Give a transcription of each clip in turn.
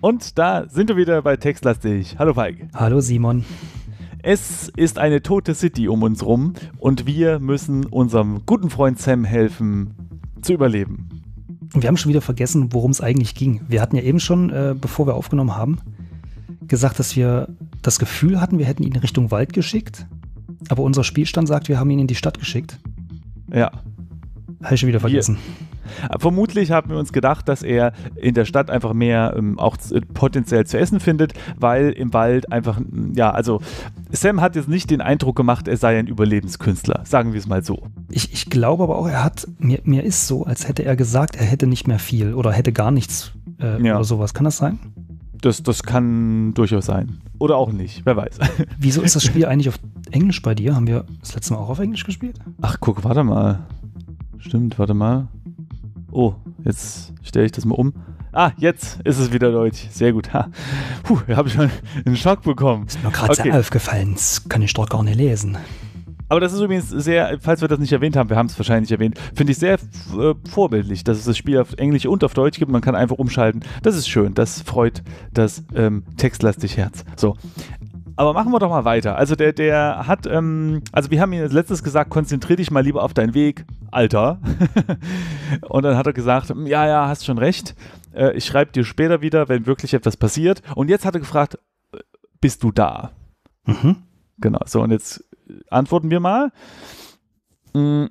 Und da sind wir wieder bei Textlastig. Hallo Falk. Hallo Simon. Es ist eine tote City um uns rum und wir müssen unserem guten Freund Sam helfen, zu überleben. wir haben schon wieder vergessen, worum es eigentlich ging. Wir hatten ja eben schon, äh, bevor wir aufgenommen haben, gesagt, dass wir das Gefühl hatten, wir hätten ihn in Richtung Wald geschickt. Aber unser Spielstand sagt, wir haben ihn in die Stadt geschickt. Ja. Habe ich schon wieder vergessen. Wir, äh, vermutlich haben wir uns gedacht, dass er in der Stadt einfach mehr ähm, auch äh, potenziell zu essen findet, weil im Wald einfach, mm, ja, also Sam hat jetzt nicht den Eindruck gemacht, er sei ein Überlebenskünstler, sagen wir es mal so. Ich, ich glaube aber auch, er hat, mir, mir ist so, als hätte er gesagt, er hätte nicht mehr viel oder hätte gar nichts äh, ja. oder sowas. Kann das sein? Das, das kann durchaus sein. Oder auch nicht, wer weiß. Wieso ist das Spiel eigentlich auf Englisch bei dir? Haben wir das letzte Mal auch auf Englisch gespielt? Ach, guck, warte mal. Stimmt, warte mal. Oh, jetzt stelle ich das mal um. Ah, jetzt ist es wieder deutsch. Sehr gut. Ha. Puh, habe ich schon einen Schock bekommen. Ist mir gerade okay. sehr aufgefallen. Das kann ich doch gar nicht lesen. Aber das ist übrigens sehr, falls wir das nicht erwähnt haben, wir haben es wahrscheinlich erwähnt, finde ich sehr äh, vorbildlich, dass es das Spiel auf Englisch und auf Deutsch gibt. Man kann einfach umschalten. Das ist schön, das freut das ähm, textlastige Herz. So, aber machen wir doch mal weiter. Also der, der hat, ähm, also wir haben ihm als letztes gesagt, konzentrier dich mal lieber auf deinen Weg, Alter. und dann hat er gesagt, hm, ja, ja, hast schon recht. Äh, ich schreibe dir später wieder, wenn wirklich etwas passiert. Und jetzt hat er gefragt, äh, bist du da? Mhm. Genau, so und jetzt äh, antworten wir mal. Hm.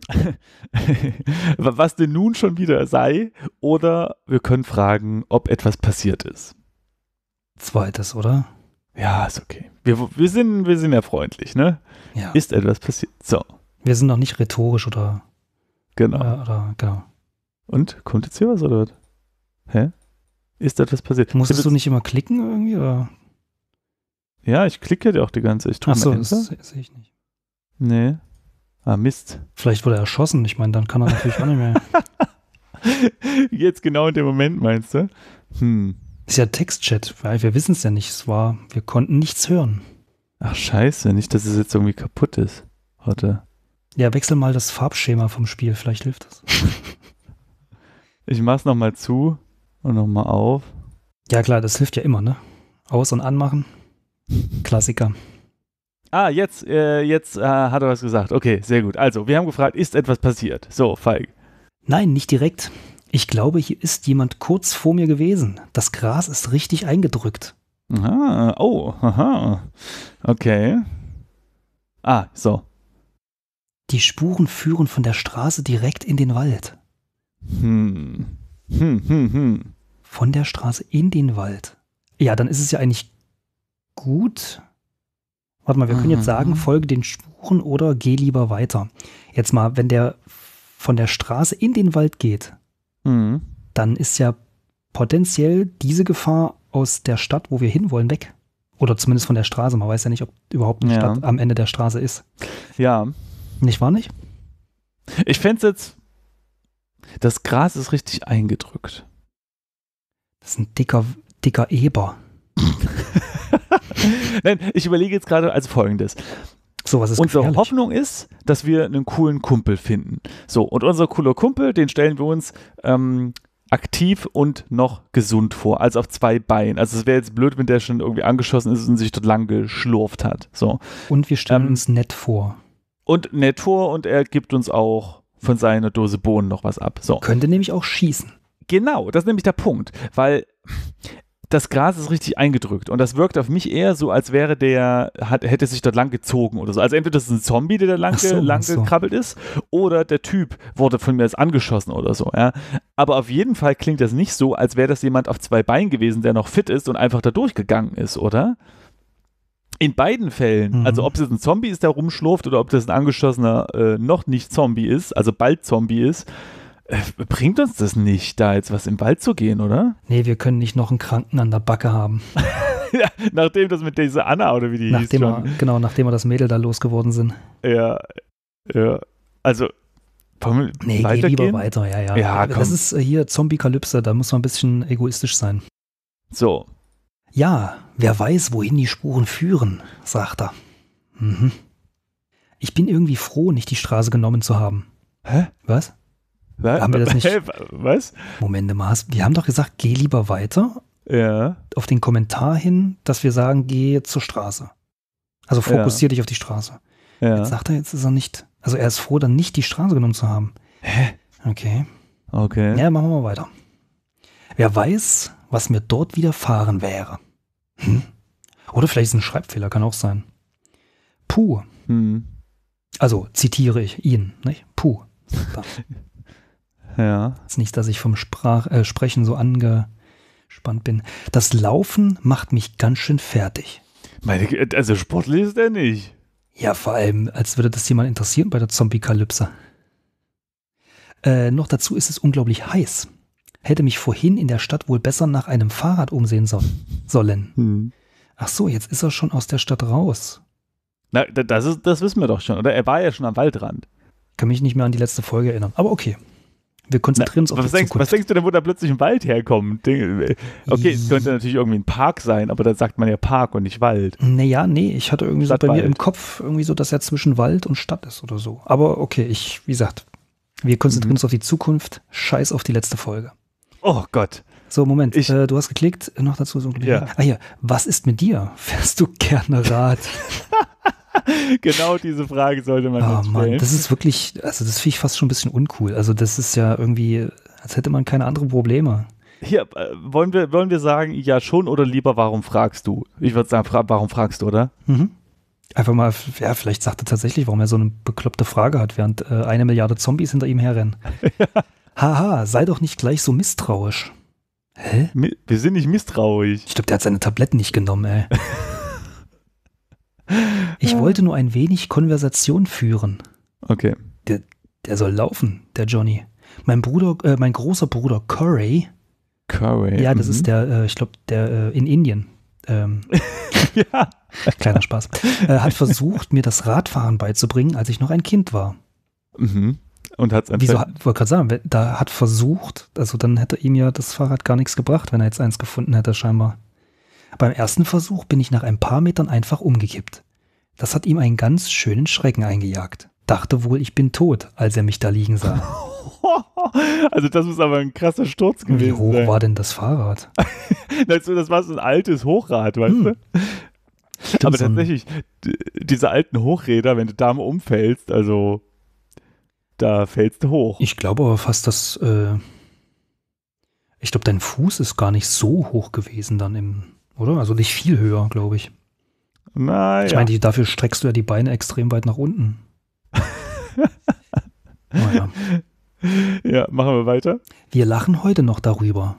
Was denn nun schon wieder sei, oder wir können fragen, ob etwas passiert ist. Zweites, oder? Ja, ist okay. Wir, wir, sind, wir sind ja freundlich, ne? Ja. Ist etwas passiert. So. Wir sind noch nicht rhetorisch oder. Genau. Oder, äh, oder, genau. Und? Kommt jetzt hier was oder was? Hä? Ist etwas passiert? Musstest jetzt... du nicht immer klicken irgendwie? Oder? Ja, ich klicke ja auch die ganze Zeit. Achso, das sehe ich nicht. Nee. Ah, Mist. Vielleicht wurde er erschossen. Ich meine, dann kann er natürlich auch nicht mehr. jetzt genau in dem Moment meinst du? Hm. Ist ja Textchat, weil wir wissen es ja nicht. Es war, wir konnten nichts hören. Ach scheiße, nicht, dass es jetzt irgendwie kaputt ist. Warte. Ja, wechsel mal das Farbschema vom Spiel, vielleicht hilft das. ich mach's nochmal zu und nochmal auf. Ja klar, das hilft ja immer, ne? Aus- und anmachen. Klassiker. Ah, jetzt, äh, jetzt äh, hat er was gesagt. Okay, sehr gut. Also, wir haben gefragt, ist etwas passiert? So, Falk. Nein, nicht direkt. Ich glaube, hier ist jemand kurz vor mir gewesen. Das Gras ist richtig eingedrückt. Aha, oh, aha. Okay. Ah, so. Die Spuren führen von der Straße direkt in den Wald. Hm. Hm, hm, hm. Von der Straße in den Wald. Ja, dann ist es ja eigentlich gut. Warte mal, wir können jetzt sagen, mhm. folge den Spuren oder geh lieber weiter. Jetzt mal, wenn der von der Straße in den Wald geht, mhm. dann ist ja potenziell diese Gefahr aus der Stadt, wo wir hinwollen, weg. Oder zumindest von der Straße. Man weiß ja nicht, ob überhaupt eine ja. Stadt am Ende der Straße ist. Ja. Nicht wahr nicht? Ich fände es jetzt. Das Gras ist richtig eingedrückt. Das ist ein dicker, dicker Eber. Nein, ich überlege jetzt gerade, also folgendes. So, was ist Unsere gefährlich. Hoffnung ist, dass wir einen coolen Kumpel finden. So, und unser cooler Kumpel, den stellen wir uns ähm, aktiv und noch gesund vor, also auf zwei Beinen. Also es wäre jetzt blöd, wenn der schon irgendwie angeschossen ist und sich dort lang geschlurft hat. So. Und wir stellen ähm, uns nett vor. Und nett vor und er gibt uns auch von seiner Dose Bohnen noch was ab. So. Könnte nämlich auch schießen. Genau, das ist nämlich der Punkt, weil das Gras ist richtig eingedrückt und das wirkt auf mich eher so, als wäre der, hat, hätte sich dort lang gezogen oder so. Also entweder das ist ein Zombie, der da lang, so, lang so. ist oder der Typ wurde von mir jetzt angeschossen oder so. Ja. Aber auf jeden Fall klingt das nicht so, als wäre das jemand auf zwei Beinen gewesen, der noch fit ist und einfach da durchgegangen ist, oder? In beiden Fällen, mhm. also ob es jetzt ein Zombie ist, der rumschlurft oder ob das ein angeschossener äh, noch nicht Zombie ist, also bald Zombie ist, äh, bringt uns das nicht, da jetzt was im Wald zu gehen, oder? Nee, wir können nicht noch einen Kranken an der Backe haben. ja, nachdem das mit dieser Anna oder wie die nachdem hieß. Er, genau, nachdem wir das Mädel da losgeworden sind. Ja, ja. Also, wir nee, geh lieber weiter, ja, ja. ja Das ist äh, hier Zombie-Kalypse, da muss man ein bisschen egoistisch sein. So. Ja, wer weiß, wohin die Spuren führen, sagt er. Mhm. Ich bin irgendwie froh, nicht die Straße genommen zu haben. Hä? Was? Was? Haben wir das nicht? Was? Moment mal, wir haben doch gesagt, geh lieber weiter. Ja. Auf den Kommentar hin, dass wir sagen, geh zur Straße. Also fokussier ja. dich auf die Straße. Ja. Jetzt sagt er, jetzt ist er nicht. Also er ist froh, dann nicht die Straße genommen zu haben. Hä? Okay. Okay. Ja, machen wir mal weiter. Wer weiß, was mir dort widerfahren wäre. Hm? Oder vielleicht ist ein Schreibfehler, kann auch sein. Puh. Hm. Also zitiere ich ihn, nicht? Puh. Ja. Ist nicht, dass ich vom Sprach, äh, Sprechen so angespannt bin. Das Laufen macht mich ganz schön fertig. Meine, also sportlich ist er nicht. Ja, vor allem, als würde das jemand interessieren bei der Zombie-Kalypse. Äh, noch dazu ist es unglaublich heiß. Hätte mich vorhin in der Stadt wohl besser nach einem Fahrrad umsehen so sollen. Hm. Ach so, jetzt ist er schon aus der Stadt raus. Na, das, ist, das wissen wir doch schon, oder? Er war ja schon am Waldrand. Kann mich nicht mehr an die letzte Folge erinnern, aber okay. Wir konzentrieren uns Na, auf was die denkst, Zukunft. Was denkst du denn, wo da plötzlich ein Wald herkommt? Äh, okay, es könnte natürlich irgendwie ein Park sein, aber da sagt man ja Park und nicht Wald. Naja, nee, ich hatte irgendwie Stadtwald. so bei mir im Kopf irgendwie so, dass er zwischen Wald und Stadt ist oder so. Aber okay, ich, wie gesagt, wir konzentrieren mhm. uns auf die Zukunft. Scheiß auf die letzte Folge. Oh Gott. So, Moment, ich, äh, du hast geklickt, noch dazu so ein Klick. Ja. Ah hier, was ist mit dir? Fährst du gerne Rad? genau diese Frage sollte man oh, stellen. Mann, das ist wirklich, also das finde ich fast schon ein bisschen uncool. Also das ist ja irgendwie, als hätte man keine anderen Probleme. Hier, äh, wollen, wir, wollen wir sagen, ja schon oder lieber, warum fragst du? Ich würde sagen, fra warum fragst du, oder? Mhm. Einfach mal, ja, vielleicht sagt er tatsächlich, warum er so eine bekloppte Frage hat, während äh, eine Milliarde Zombies hinter ihm herrennen. Haha, sei doch nicht gleich so misstrauisch. Hä? Wir sind nicht misstrauisch. Ich glaube, der hat seine Tabletten nicht genommen, ey. Ich wollte nur ein wenig Konversation führen. Okay. Der, der soll laufen, der Johnny. Mein Bruder, äh, mein großer Bruder Curry. Curry. Ja, das mhm. ist der, äh, ich glaube, der äh, in Indien. Ähm, ja. Kleiner Spaß. Äh, hat versucht, mir das Radfahren beizubringen, als ich noch ein Kind war. Mhm. Und hat's Wieso, hat es Wieso, wollte gerade sagen, da hat versucht, also dann hätte ihm ja das Fahrrad gar nichts gebracht, wenn er jetzt eins gefunden hätte, scheinbar. Beim ersten Versuch bin ich nach ein paar Metern einfach umgekippt. Das hat ihm einen ganz schönen Schrecken eingejagt. Dachte wohl, ich bin tot, als er mich da liegen sah. Also das muss aber ein krasser Sturz gewesen sein. Wie hoch sein. war denn das Fahrrad? das, war so ein altes Hochrad, weißt hm. du? Stimmt aber tatsächlich, diese alten Hochräder, wenn du da mal umfällst, also da fällst du hoch. Ich glaube aber fast, dass äh ich glaube, dein Fuß ist gar nicht so hoch gewesen dann im oder? Also nicht viel höher, glaube ich. Na, ich meine, dafür streckst du ja die Beine extrem weit nach unten. naja. Ja, machen wir weiter. Wir lachen heute noch darüber.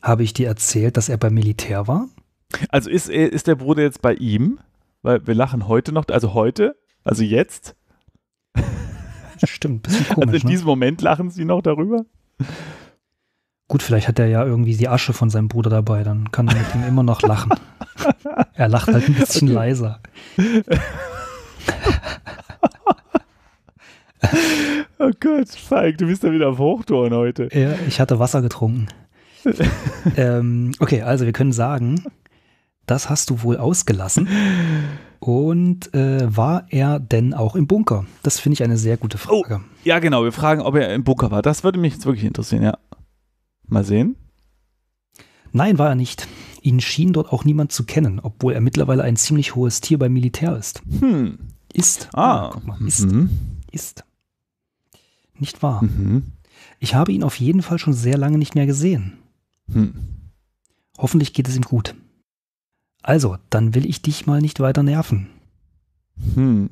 Habe ich dir erzählt, dass er beim Militär war? Also ist, äh, ist der Bruder jetzt bei ihm? Weil wir lachen heute noch, also heute, also jetzt. Stimmt, bisschen komisch. Also in ne? diesem Moment lachen sie noch darüber. Gut, vielleicht hat er ja irgendwie die Asche von seinem Bruder dabei, dann kann er mit ihm immer noch lachen. er lacht halt ein bisschen okay. leiser. oh Gott, Falk, du bist ja wieder auf Hochtouren heute. Ja, ich hatte Wasser getrunken. ähm, okay, also wir können sagen, das hast du wohl ausgelassen. Und äh, war er denn auch im Bunker? Das finde ich eine sehr gute oh, Frage. Oh, ja, genau. Wir fragen, ob er im Bunker war. Das würde mich jetzt wirklich interessieren, ja. Mal sehen. Nein, war er nicht. Ihn schien dort auch niemand zu kennen, obwohl er mittlerweile ein ziemlich hohes Tier beim Militär ist. Hm. Ist. Ah. ah mal, ist. Mhm. Ist. Nicht wahr? Mhm. Ich habe ihn auf jeden Fall schon sehr lange nicht mehr gesehen. Hm. Hoffentlich geht es ihm gut. Also, dann will ich dich mal nicht weiter nerven. Hm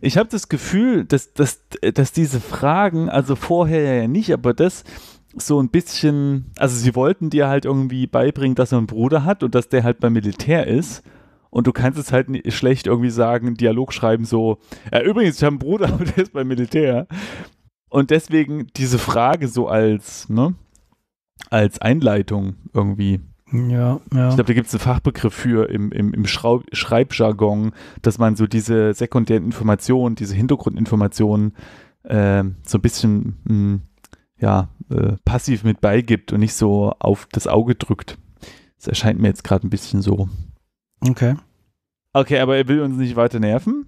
ich habe das Gefühl, dass, dass, dass diese Fragen, also vorher ja nicht, aber das so ein bisschen, also sie wollten dir halt irgendwie beibringen, dass er einen Bruder hat und dass der halt beim Militär ist. Und du kannst es halt nicht schlecht irgendwie sagen, Dialog schreiben so, ja, übrigens, ich habe einen Bruder, aber der ist beim Militär. Und deswegen diese Frage so als, ne, als Einleitung irgendwie ja, ja. Ich glaube, da gibt es einen Fachbegriff für im, im, im Schreibjargon, dass man so diese sekundären Informationen, diese Hintergrundinformationen äh, so ein bisschen mh, hm, ja, äh, passiv mit beigibt und nicht so auf das Auge drückt. Das erscheint mir jetzt gerade ein bisschen so. Okay. Okay, aber er will uns nicht weiter nerven.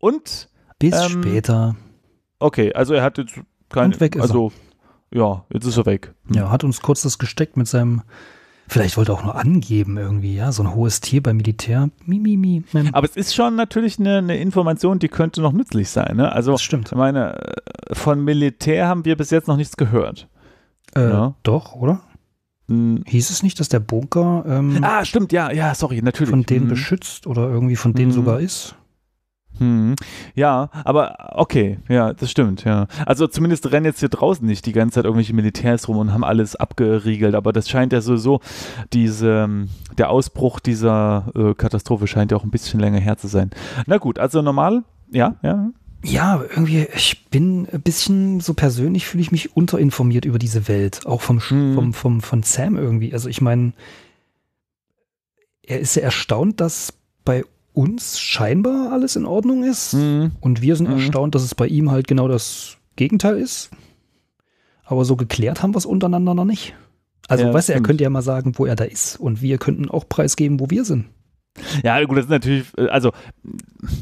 Und. Bis ähm, später. Okay, also er hat jetzt keine. Und weg ist also, er. ja, jetzt ist er weg. Hm. Ja, hat uns kurz das gesteckt mit seinem Vielleicht wollte er auch nur angeben irgendwie, ja, so ein hohes Tier beim Militär. Mi, mi, mi. Aber es ist schon natürlich eine, eine Information, die könnte noch nützlich sein. Ne? Also, das stimmt. Ich meine, äh, von Militär haben wir bis jetzt noch nichts gehört. Äh, ja. Ne? Doch, oder? Hm. Hieß es nicht, dass der Bunker. Ähm, ah, stimmt, ja, ja, sorry, natürlich. Von denen mhm. beschützt oder irgendwie von denen mhm. sogar ist? Hm, ja, aber okay, ja, das stimmt, ja. Also zumindest rennen jetzt hier draußen nicht die ganze Zeit irgendwelche Militärs rum und haben alles abgeriegelt, aber das scheint ja sowieso, diese, ähm, der Ausbruch dieser äh, Katastrophe scheint ja auch ein bisschen länger her zu sein. Na gut, also normal, ja, ja. Ja, irgendwie, ich bin ein bisschen so persönlich fühle ich mich unterinformiert über diese Welt, auch vom, hm. vom, vom, von Sam irgendwie. Also ich meine, er ist ja erstaunt, dass bei uns scheinbar alles in Ordnung ist. Mhm. Und wir sind mhm. erstaunt, dass es bei ihm halt genau das Gegenteil ist. Aber so geklärt haben wir es untereinander noch nicht. Also, ja, weißt du, er könnte ja mal sagen, wo er da ist. Und wir könnten auch preisgeben, wo wir sind. Ja, gut, das ist natürlich, äh, also,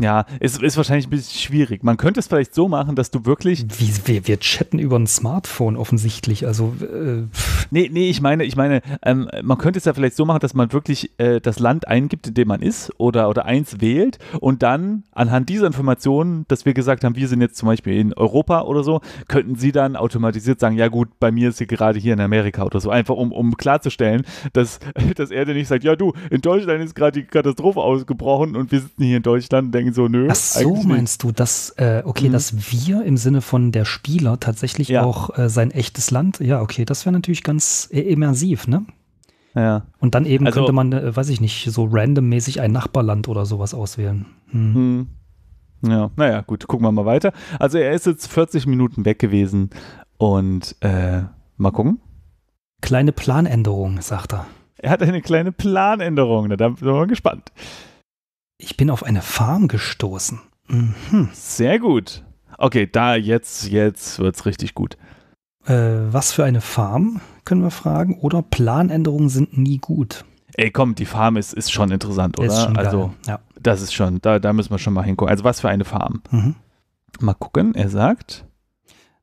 ja, ist, ist wahrscheinlich ein bisschen schwierig. Man könnte es vielleicht so machen, dass du wirklich. Wie, wir, wir chatten über ein Smartphone offensichtlich, also. Äh, nee, nee, ich meine, ich meine, ähm, man könnte es ja vielleicht so machen, dass man wirklich äh, das Land eingibt, in dem man ist oder, oder eins wählt und dann anhand dieser Informationen, dass wir gesagt haben, wir sind jetzt zum Beispiel in Europa oder so, könnten sie dann automatisiert sagen, ja gut, bei mir ist sie gerade hier in Amerika oder so, einfach um, um klarzustellen, dass, dass er dir nicht sagt, ja du, in Deutschland ist gerade die Katastrophe ausgebrochen und wir sitzen hier in Deutschland und denken so, nö. Ach so, meinst nicht. du, dass, äh, okay, mhm. dass wir im Sinne von der Spieler tatsächlich ja. auch äh, sein echtes Land, ja, okay, das wäre natürlich ganz äh, immersiv, ne? Ja. Und dann eben also, könnte man, äh, weiß ich nicht, so randommäßig ein Nachbarland oder sowas auswählen. Hm. Mhm. Ja, naja, gut, gucken wir mal weiter. Also er ist jetzt 40 Minuten weg gewesen und äh, mal gucken. Kleine Planänderung, sagt er. Er hat eine kleine Planänderung. Da sind wir mal gespannt. Ich bin auf eine Farm gestoßen. Mhm. Sehr gut. Okay, da jetzt, jetzt es richtig gut. Äh, was für eine Farm, können wir fragen. Oder Planänderungen sind nie gut. Ey, komm, die Farm ist, ist schon interessant, oder? Ist schon also, ja. das ist schon, da, da müssen wir schon mal hingucken. Also, was für eine Farm. Mhm. Mal gucken, er sagt.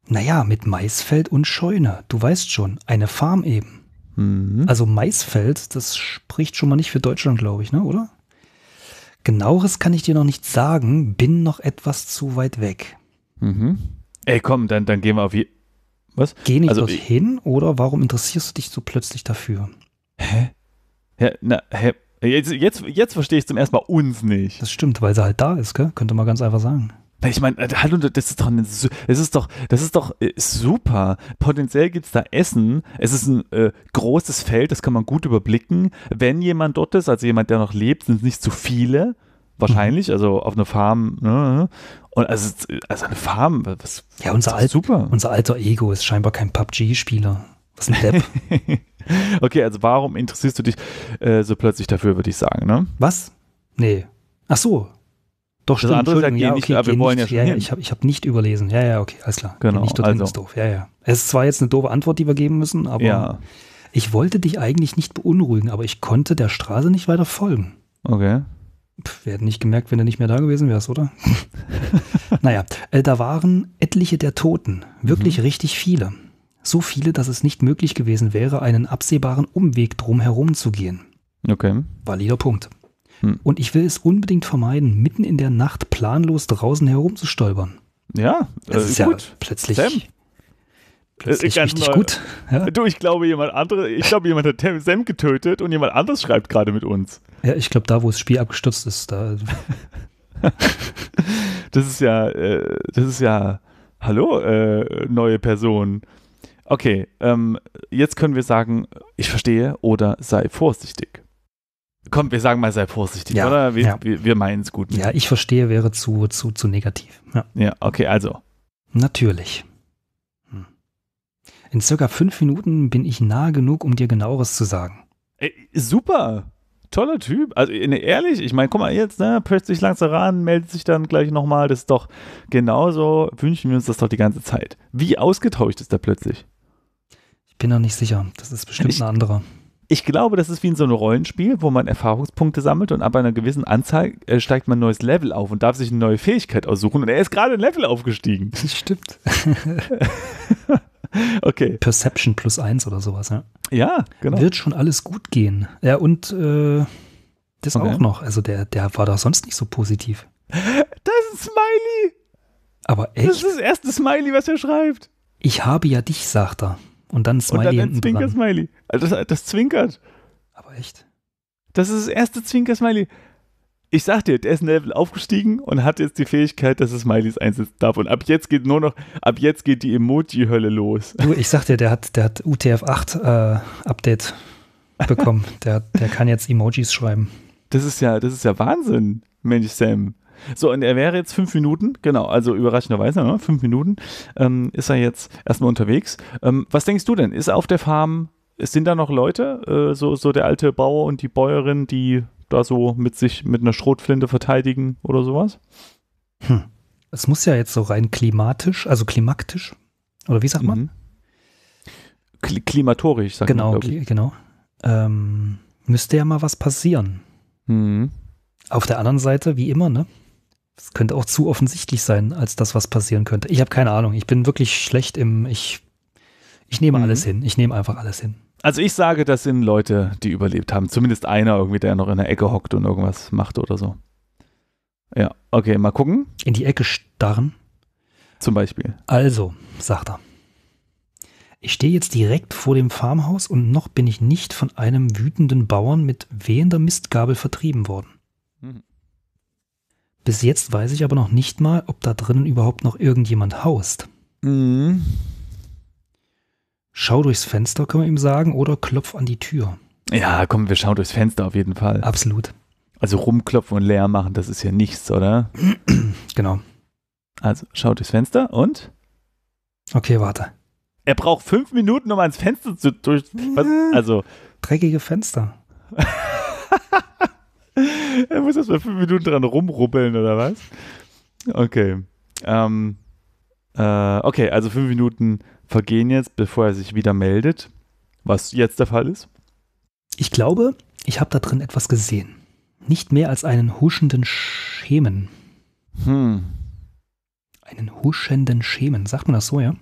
Naja, mit Maisfeld und Scheune. Du weißt schon, eine Farm eben. Mhm. Also Maisfeld, das spricht schon mal nicht für Deutschland, glaube ich, ne, oder? Genaueres kann ich dir noch nicht sagen, bin noch etwas zu weit weg. Mhm. Ey, komm, dann, dann gehen wir auf Was? Geh nicht also, dorthin oder warum interessierst du dich so plötzlich dafür? Hä? Ja, na, hä? Jetzt, jetzt, jetzt verstehe ich zum ersten Mal uns nicht. Das stimmt, weil sie halt da ist, gell? Könnte man ganz einfach sagen. Ich meine, äh, hallo, das ist doch, das ist doch, das ist doch äh, super. Potenziell gibt es da Essen. Es ist ein äh, großes Feld, das kann man gut überblicken. Wenn jemand dort ist, also jemand, der noch lebt, sind es nicht zu viele. Wahrscheinlich, mhm. also auf einer Farm. Ne? Und also, also eine Farm, was, ja, unser Alt, super. Unser alter Ego ist scheinbar kein PUBG-Spieler. Was ein Depp. okay, also warum interessierst du dich äh, so plötzlich dafür, würde ich sagen, ne? Was? Nee. Ach so, doch, das stimmt, andere sagt ja, nicht, okay, wir wollen nicht, ja Ja, ich habe ich hab nicht überlesen. Ja, ja, okay, alles klar. Genau. nicht dort also. ist doof. Ja, ja. Es ist zwar jetzt eine doofe Antwort, die wir geben müssen, aber ja. ich wollte dich eigentlich nicht beunruhigen, aber ich konnte der Straße nicht weiter folgen. Okay. wir hätten nicht gemerkt, wenn du nicht mehr da gewesen wärst, oder? naja, äh, da waren etliche der Toten, wirklich mhm. richtig viele. So viele, dass es nicht möglich gewesen wäre, einen absehbaren Umweg drumherum zu gehen. Okay. Valider Punkt. Hm. Und ich will es unbedingt vermeiden, mitten in der Nacht planlos draußen herumzustolpern. Ja, äh, das ist gut. ja plötzlich. Sam. Plötzlich äh, richtig neu. Äh, gut. Ja? Du, ich glaube, jemand andere, ich glaube, jemand hat Sam getötet und jemand anderes schreibt gerade mit uns. Ja, ich glaube, da, wo das Spiel abgestürzt ist, da. das ist ja, äh, das ist ja, hallo, äh, neue Person. Okay, ähm, jetzt können wir sagen, ich verstehe oder sei vorsichtig. Komm, wir sagen mal, sei vorsichtig, ja, oder? Wir, ja. wir, wir meinen es gut. Ne? Ja, ich verstehe, wäre zu, zu, zu negativ. Ja, ja okay, also. Natürlich. Hm. In circa fünf Minuten bin ich nah genug, um dir genaueres zu sagen. Ey, super! Toller Typ. Also ne, ehrlich, ich meine, guck mal jetzt, ne, plötzlich ran, meldet sich dann gleich nochmal. Das ist doch genauso, wünschen wir uns das doch die ganze Zeit. Wie ausgetauscht ist er plötzlich? Ich bin noch nicht sicher. Das ist bestimmt ich, ein anderer ich glaube, das ist wie in so einem Rollenspiel, wo man Erfahrungspunkte sammelt und ab einer gewissen Anzahl äh, steigt man ein neues Level auf und darf sich eine neue Fähigkeit aussuchen. Und er ist gerade ein Level aufgestiegen. Das Stimmt. okay. Perception plus eins oder sowas, ja. Ja, genau. Wird schon alles gut gehen. Ja, und äh, das okay. auch noch. Also der, der war doch sonst nicht so positiv. Das ist Smiley! Aber echt? Das ist das erste Smiley, was er schreibt. Ich habe ja dich, sagt er. Und dann Smiley. Und dann ein Zwinker-Smiley. Also das, das zwinkert. Aber echt? Das ist das erste Zwinker-Smiley. Ich sag dir, der ist ein Level aufgestiegen und hat jetzt die Fähigkeit, dass es Smileys einsetzen darf. Und ab jetzt geht nur noch, ab jetzt geht die Emoji-Hölle los. Du, ich sag dir, der hat, der hat UTF-8-Update äh, bekommen. der, der kann jetzt Emojis schreiben. Das ist ja, das ist ja Wahnsinn, Mensch Sam. So, und er wäre jetzt fünf Minuten, genau, also überraschenderweise, ne, fünf Minuten ähm, ist er jetzt erstmal unterwegs. Ähm, was denkst du denn? Ist auf der Farm, sind da noch Leute, äh, so, so der alte Bauer und die Bäuerin, die da so mit sich mit einer Schrotflinte verteidigen oder sowas? Hm. Es muss ja jetzt so rein klimatisch, also klimaktisch, oder wie sagt man? Mhm. Kli klimatorisch, sag genau, man. Genau, genau. Ähm, müsste ja mal was passieren. Mhm. Auf der anderen Seite, wie immer, ne? Es könnte auch zu offensichtlich sein, als das, was passieren könnte. Ich habe keine Ahnung. Ich bin wirklich schlecht im. Ich, ich nehme mhm. alles hin. Ich nehme einfach alles hin. Also ich sage, das sind Leute, die überlebt haben. Zumindest einer irgendwie, der noch in der Ecke hockt und irgendwas macht oder so. Ja, okay, mal gucken. In die Ecke starren. Zum Beispiel. Also, sagt er. Ich stehe jetzt direkt vor dem Farmhaus und noch bin ich nicht von einem wütenden Bauern mit wehender Mistgabel vertrieben worden. Bis jetzt weiß ich aber noch nicht mal, ob da drinnen überhaupt noch irgendjemand haust. Mhm. Schau durchs Fenster, können wir ihm sagen, oder klopf an die Tür. Ja, komm, wir schauen durchs Fenster auf jeden Fall. Absolut. Also rumklopfen und leer machen, das ist ja nichts, oder? Genau. Also schau durchs Fenster und? Okay, warte. Er braucht fünf Minuten, um ans Fenster zu durch. Was? Äh. Also. Dreckige Fenster. er muss erst mal fünf Minuten dran rumrubbeln, oder was? Okay. Ähm, äh, okay, also fünf Minuten vergehen jetzt, bevor er sich wieder meldet, was jetzt der Fall ist. Ich glaube, ich habe da drin etwas gesehen. Nicht mehr als einen huschenden Schemen. Hm. Einen huschenden Schemen, sagt man das so, ja?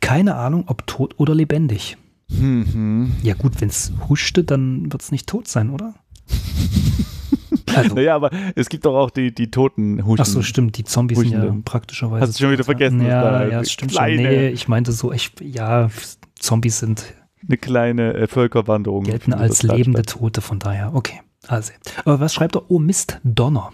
Keine Ahnung, ob tot oder lebendig. hm. Ja gut, wenn es huschte, dann wird es nicht tot sein, oder? Also, naja, aber es gibt doch auch die, die toten Huschen. Ach so, stimmt, die Zombies Huschende. sind ja praktischerweise. Hast du schon wieder vergessen? Ja, ja, das stimmt kleine, schon. Nee, ich meinte so, ich, ja, Zombies sind. Eine kleine äh, Völkerwanderung. Gelten als lebende Tote, von daher, okay. Also, aber was schreibt er? Oh Mist, Donner.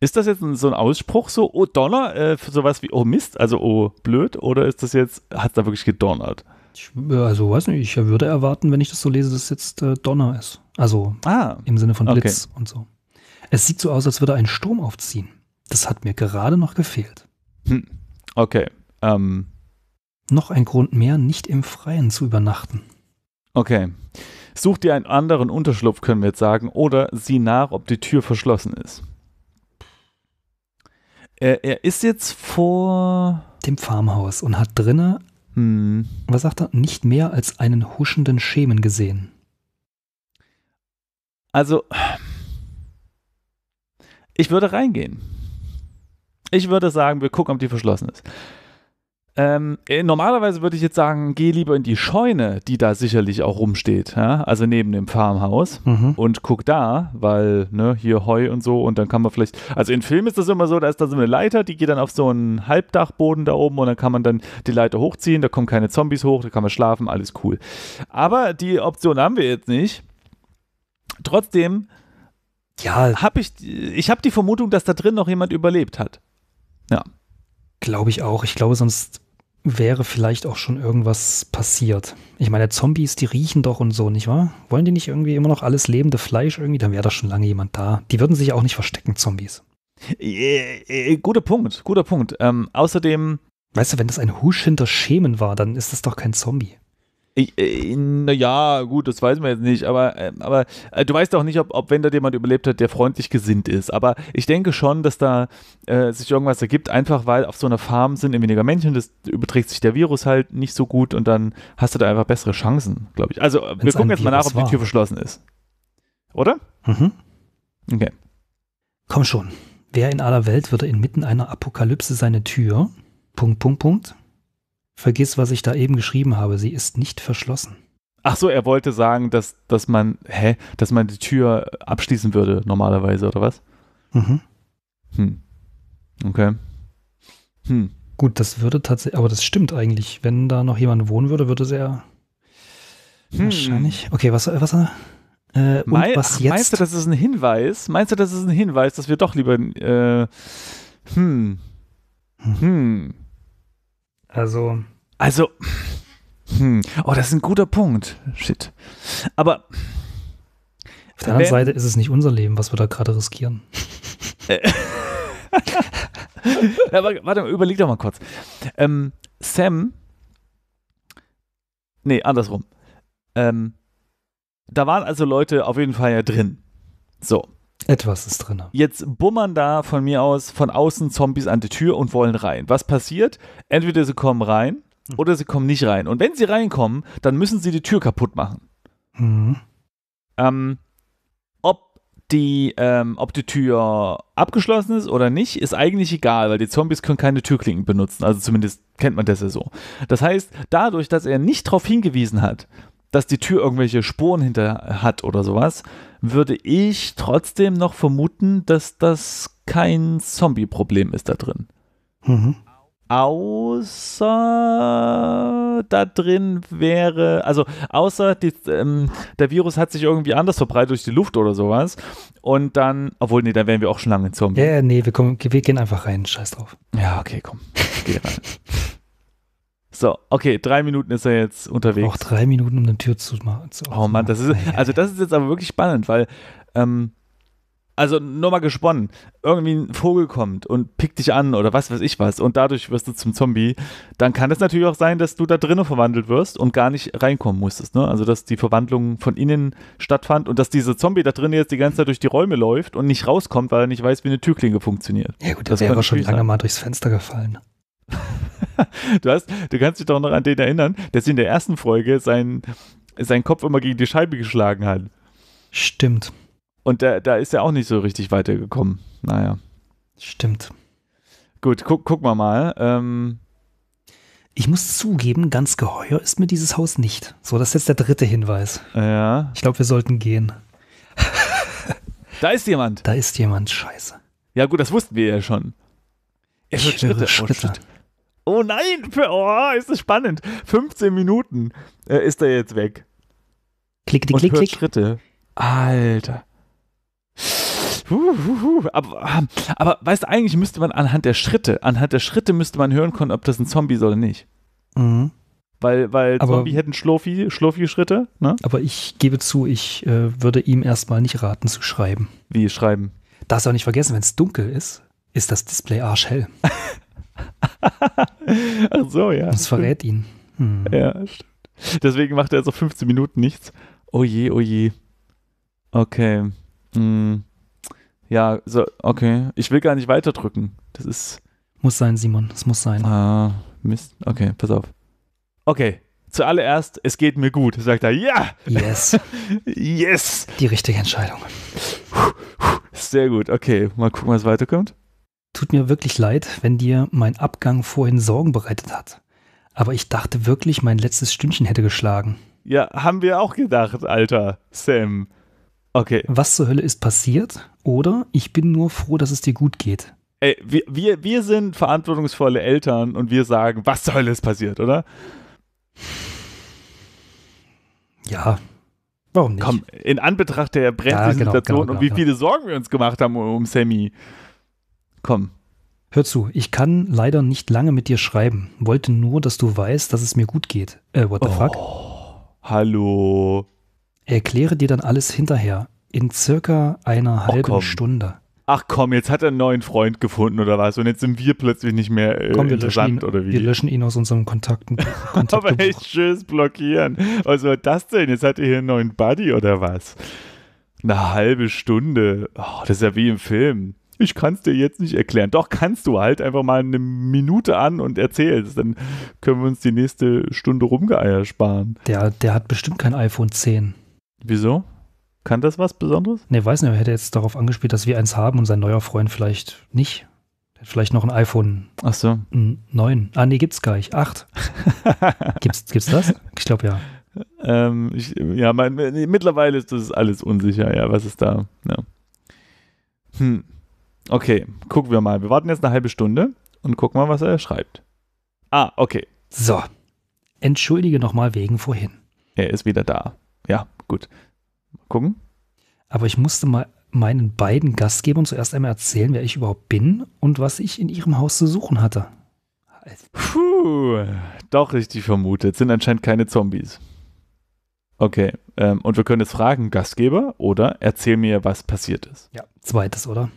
Ist das jetzt so ein Ausspruch, so, oh Donner, äh, für sowas wie, oh Mist, also oh blöd, oder ist das jetzt, hat es da wirklich gedonnert? Ich, also weiß nicht, ich würde erwarten, wenn ich das so lese, dass es jetzt äh, Donner ist. Also ah, im Sinne von Blitz okay. und so. Es sieht so aus, als würde ein Sturm aufziehen. Das hat mir gerade noch gefehlt. Hm. Okay. Ähm. Noch ein Grund mehr, nicht im Freien zu übernachten. Okay. Such dir einen anderen Unterschlupf, können wir jetzt sagen, oder sieh nach, ob die Tür verschlossen ist. Er, er ist jetzt vor dem Farmhaus und hat drinnen, hm. was sagt er, nicht mehr als einen huschenden Schemen gesehen. Also, ich würde reingehen. Ich würde sagen, wir gucken, ob die verschlossen ist. Ähm, äh, normalerweise würde ich jetzt sagen, geh lieber in die Scheune, die da sicherlich auch rumsteht, ja? also neben dem Farmhaus mhm. und guck da, weil ne, hier Heu und so und dann kann man vielleicht, also in Filmen ist das immer so, da ist da so eine Leiter, die geht dann auf so einen Halbdachboden da oben und dann kann man dann die Leiter hochziehen, da kommen keine Zombies hoch, da kann man schlafen, alles cool. Aber die Option haben wir jetzt nicht. Trotzdem ja. Hab ich ich habe die Vermutung, dass da drin noch jemand überlebt hat. Ja. Glaube ich auch. Ich glaube, sonst wäre vielleicht auch schon irgendwas passiert. Ich meine, Zombies, die riechen doch und so, nicht wahr? Wollen die nicht irgendwie immer noch alles lebende Fleisch irgendwie? Dann wäre da schon lange jemand da. Die würden sich auch nicht verstecken, Zombies. Äh, äh, guter Punkt, guter Punkt. Ähm, außerdem. Weißt du, wenn das ein Husch hinter Schemen war, dann ist das doch kein Zombie. Äh, naja, gut, das weiß man jetzt nicht, aber, ähm, aber äh, du weißt auch nicht, ob, ob wenn da jemand überlebt hat, der freundlich gesinnt ist. Aber ich denke schon, dass da äh, sich irgendwas ergibt, einfach weil auf so einer Farm sind immer weniger Männchen, das überträgt sich der Virus halt nicht so gut und dann hast du da einfach bessere Chancen, glaube ich. Also äh, Wenn's wir gucken jetzt mal nach, ob war. die Tür verschlossen ist. Oder? Mhm. Okay. Komm schon. Wer in aller Welt würde inmitten einer Apokalypse seine Tür, Punkt, Punkt, Punkt, vergiss, was ich da eben geschrieben habe, sie ist nicht verschlossen. Ach so, er wollte sagen, dass, dass man, hä, dass man die Tür abschließen würde normalerweise, oder was? Mhm. Hm. Okay. Hm. Gut, das würde tatsächlich, aber das stimmt eigentlich. Wenn da noch jemand wohnen würde, würde es ja hm. wahrscheinlich. Okay, was, was, äh, Mei was jetzt? Meinst du, das ist ein Hinweis? Meinst du, das ist ein Hinweis, dass wir doch lieber, äh, hm, hm. hm. Also. Also. Hm. Oh, das ist ein guter Punkt. Shit. Aber. Auf der anderen Seite ist es nicht unser Leben, was wir da gerade riskieren. Äh, Aber warte mal, überleg doch mal kurz. Ähm, Sam. Nee, andersrum. Ähm, da waren also Leute auf jeden Fall ja drin. So. Etwas ist drin. Jetzt bummern da von mir aus von außen Zombies an die Tür und wollen rein. Was passiert? Entweder sie kommen rein oder sie kommen nicht rein. Und wenn sie reinkommen, dann müssen sie die Tür kaputt machen. Mhm. Ähm, ob, die, ähm, ob die Tür abgeschlossen ist oder nicht, ist eigentlich egal, weil die Zombies können keine Türklinken benutzen. Also zumindest kennt man das ja so. Das heißt, dadurch, dass er nicht darauf hingewiesen hat, dass die Tür irgendwelche Spuren hinter hat oder sowas, würde ich trotzdem noch vermuten, dass das kein Zombie-Problem ist da drin. Mhm. Außer da drin wäre, also außer die, ähm, der Virus hat sich irgendwie anders verbreitet durch die Luft oder sowas. Und dann, obwohl, nee, dann wären wir auch schon lange in Zombie. Ja, nee, wir, kommen, wir gehen einfach rein, scheiß drauf. Ja, okay, komm. Geh rein. So, okay, drei Minuten ist er jetzt unterwegs. Auch drei Minuten, um eine Tür zu machen. Zu oh Mann, das ist, also das ist jetzt aber wirklich spannend, weil, ähm, also nur mal gesponnen, irgendwie ein Vogel kommt und pickt dich an oder was weiß ich was und dadurch wirst du zum Zombie, dann kann es natürlich auch sein, dass du da drinnen verwandelt wirst und gar nicht reinkommen musstest. Ne? Also dass die Verwandlung von innen stattfand und dass dieser Zombie da drin jetzt die ganze Zeit durch die Räume läuft und nicht rauskommt, weil er nicht weiß, wie eine Türklinge funktioniert. Ja gut, das wäre schon lange sein. mal durchs Fenster gefallen du, hast, du kannst dich doch noch an den erinnern, dass in der ersten Folge seinen sein Kopf immer gegen die Scheibe geschlagen hat. Stimmt. Und da, da ist er auch nicht so richtig weitergekommen. Naja. Stimmt. Gut, guck, gucken wir mal. Ähm, ich muss zugeben, ganz geheuer ist mir dieses Haus nicht. So, das ist jetzt der dritte Hinweis. Ja. Ich glaube, wir sollten gehen. da ist jemand. Da ist jemand. Scheiße. Ja, gut, das wussten wir ja schon. Er ich höre Schritte. Schritte. Oh, Schritte. Oh nein, oh, ist das spannend. 15 Minuten äh, ist er jetzt weg. Klick, klick, Und klick, hört klick. Schritte. Alter. Uh, uh, uh. Aber, aber weißt du, eigentlich müsste man anhand der Schritte, anhand der Schritte müsste man hören können, ob das ein Zombie ist oder nicht. Mhm. Weil, weil aber, Zombie hätten schlurfige Schlurfi-Schritte, ne? Aber ich gebe zu, ich äh, würde ihm erstmal nicht raten zu schreiben. Wie schreiben? Darfst du auch nicht vergessen, wenn es dunkel ist, ist das Display arschhell. Ach so, ja. Das verrät ihn. Hm. Ja, stimmt. Deswegen macht er jetzt auf 15 Minuten nichts. Oh je, oh je. Okay. Hm. Ja, so, okay. Ich will gar nicht weiterdrücken. Das ist. Muss sein, Simon. Es muss sein. Ah, Mist. Okay, pass auf. Okay. Zuallererst, es geht mir gut, sagt er. Ja! Yes. yes! Die richtige Entscheidung. Sehr gut. Okay, mal gucken, was weiterkommt. Tut mir wirklich leid, wenn dir mein Abgang vorhin Sorgen bereitet hat. Aber ich dachte wirklich, mein letztes Stündchen hätte geschlagen. Ja, haben wir auch gedacht, Alter, Sam. Okay. Was zur Hölle ist passiert? Oder ich bin nur froh, dass es dir gut geht. Ey, wir, wir, wir sind verantwortungsvolle Eltern und wir sagen, was zur Hölle ist passiert, oder? Ja. Warum nicht? Komm, in Anbetracht der brenzlichen ja, genau, Situation genau, genau, und genau, wie genau. viele Sorgen wir uns gemacht haben um Sammy. Komm. Hör zu, ich kann leider nicht lange mit dir schreiben. Wollte nur, dass du weißt, dass es mir gut geht. Äh, what the oh, fuck? Hallo. Erkläre dir dann alles hinterher. In circa einer halben oh, Stunde. Ach komm, jetzt hat er einen neuen Freund gefunden oder was und jetzt sind wir plötzlich nicht mehr äh, komm, interessant ihn, oder wie? Wir löschen ihn aus unserem Kontakten. Aber echt tschüss blockieren. Was soll das denn? Jetzt hat er hier einen neuen Buddy oder was? Eine halbe Stunde. Oh, das ist ja wie im Film ich kann es dir jetzt nicht erklären. Doch, kannst du halt einfach mal eine Minute an und erzählst. Dann können wir uns die nächste Stunde Rumgeeier sparen. Der, der hat bestimmt kein iPhone 10. Wieso? Kann das was Besonderes? Ne, weiß nicht. Er hätte jetzt darauf angespielt, dass wir eins haben und sein neuer Freund vielleicht nicht. Der hat vielleicht noch ein iPhone. Ach so. 9. Ah, nee, gibt's gar nicht. 8. gibt's, gibt's das? Ich glaube ja. Ähm, ich, ja, mein, mittlerweile ist das alles unsicher, ja, was ist da? Ja. Hm. Okay, gucken wir mal. Wir warten jetzt eine halbe Stunde und gucken mal, was er schreibt. Ah, okay. So. Entschuldige nochmal wegen vorhin. Er ist wieder da. Ja, gut. Mal gucken. Aber ich musste mal meinen beiden Gastgebern zuerst einmal erzählen, wer ich überhaupt bin und was ich in ihrem Haus zu suchen hatte. Also. Puh, doch richtig vermutet. Sind anscheinend keine Zombies. Okay, ähm, und wir können jetzt fragen, Gastgeber oder erzähl mir, was passiert ist. Ja, zweites, oder?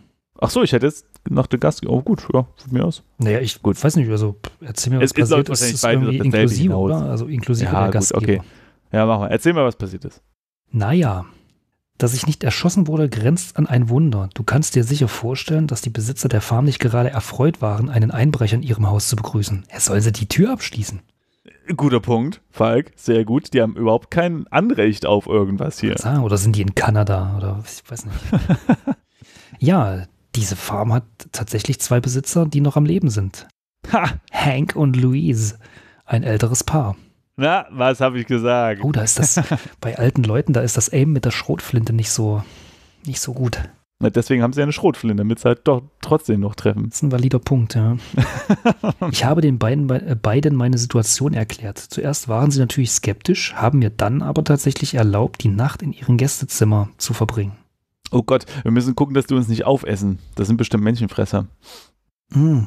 Ach so, ich hätte jetzt nach der Gast. Oh, gut, ja, von mir aus. Naja, ich gut. weiß nicht, also erzähl mir, was es passiert ist. Es ist irgendwie inklusive, oder? Also inklusive ja, der gut, Gastgeber. Okay. Ja, mach mal. Erzähl mir, was passiert ist. Naja, dass ich nicht erschossen wurde, grenzt an ein Wunder. Du kannst dir sicher vorstellen, dass die Besitzer der Farm nicht gerade erfreut waren, einen Einbrecher in ihrem Haus zu begrüßen. Er soll sie die Tür abschließen. Guter Punkt, Falk. Sehr gut. Die haben überhaupt kein Anrecht auf irgendwas hier. Oder sind die in Kanada? Oder ich weiß nicht. ja, diese Farm hat tatsächlich zwei Besitzer, die noch am Leben sind. Ha! Hank und Louise, ein älteres Paar. Na, was habe ich gesagt? Oh, da ist das, bei alten Leuten, da ist das Aim mit der Schrotflinte nicht so, nicht so gut. Na, deswegen haben sie eine Schrotflinte, damit sie halt doch trotzdem noch treffen. Das ist ein valider Punkt, ja. ich habe den beiden, äh, beiden meine Situation erklärt. Zuerst waren sie natürlich skeptisch, haben mir dann aber tatsächlich erlaubt, die Nacht in ihrem Gästezimmer zu verbringen. Oh Gott, wir müssen gucken, dass die uns nicht aufessen. Das sind bestimmt Menschenfresser. Mm.